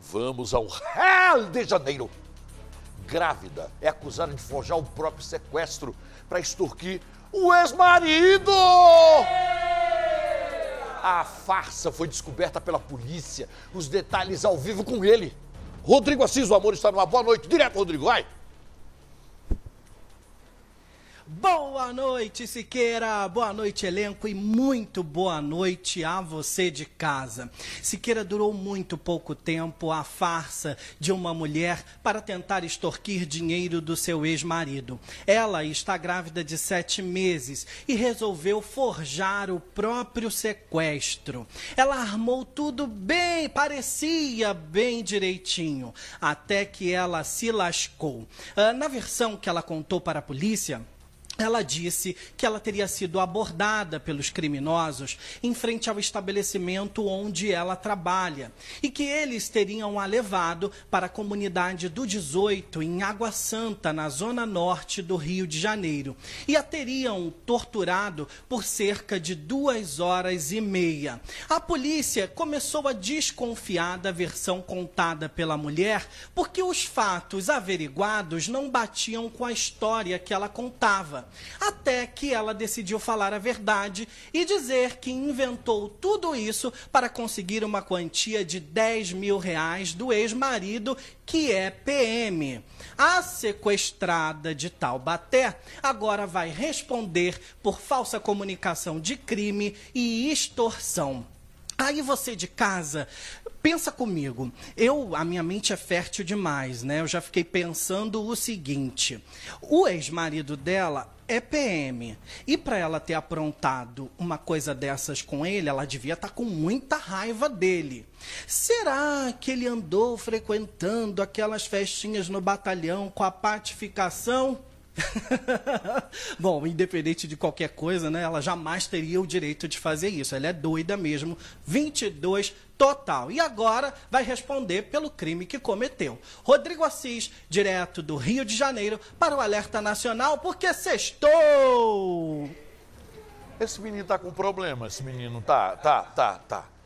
Vamos ao Rio de Janeiro. Grávida é acusada de forjar o próprio sequestro para extorquir o ex-marido. A farsa foi descoberta pela polícia. Os detalhes ao vivo com ele. Rodrigo Assis, o amor está numa boa noite. Direto, Rodrigo, vai! Boa noite, Siqueira! Boa noite, elenco, e muito boa noite a você de casa. Siqueira durou muito pouco tempo a farsa de uma mulher para tentar extorquir dinheiro do seu ex-marido. Ela está grávida de sete meses e resolveu forjar o próprio sequestro. Ela armou tudo bem, parecia bem direitinho, até que ela se lascou. Ah, na versão que ela contou para a polícia, ela disse que ela teria sido abordada pelos criminosos em frente ao estabelecimento onde ela trabalha e que eles teriam a levado para a comunidade do 18 em Água Santa, na zona norte do Rio de Janeiro, e a teriam torturado por cerca de duas horas e meia. A polícia começou a desconfiar da versão contada pela mulher porque os fatos averiguados não batiam com a história que ela contava. Até que ela decidiu falar a verdade e dizer que inventou tudo isso para conseguir uma quantia de 10 mil reais do ex-marido, que é PM. A sequestrada de Taubaté agora vai responder por falsa comunicação de crime e extorsão. Aí você de casa, pensa comigo. Eu, a minha mente é fértil demais, né? Eu já fiquei pensando o seguinte: o ex-marido dela é PM. E para ela ter aprontado uma coisa dessas com ele, ela devia estar tá com muita raiva dele. Será que ele andou frequentando aquelas festinhas no batalhão com a patificação? Bom, independente de qualquer coisa, né? Ela jamais teria o direito de fazer isso. Ela é doida mesmo. 22 total. E agora vai responder pelo crime que cometeu. Rodrigo Assis, direto do Rio de Janeiro, para o Alerta Nacional, porque sextou! Esse menino tá com problema, esse menino. Tá, tá, tá, tá.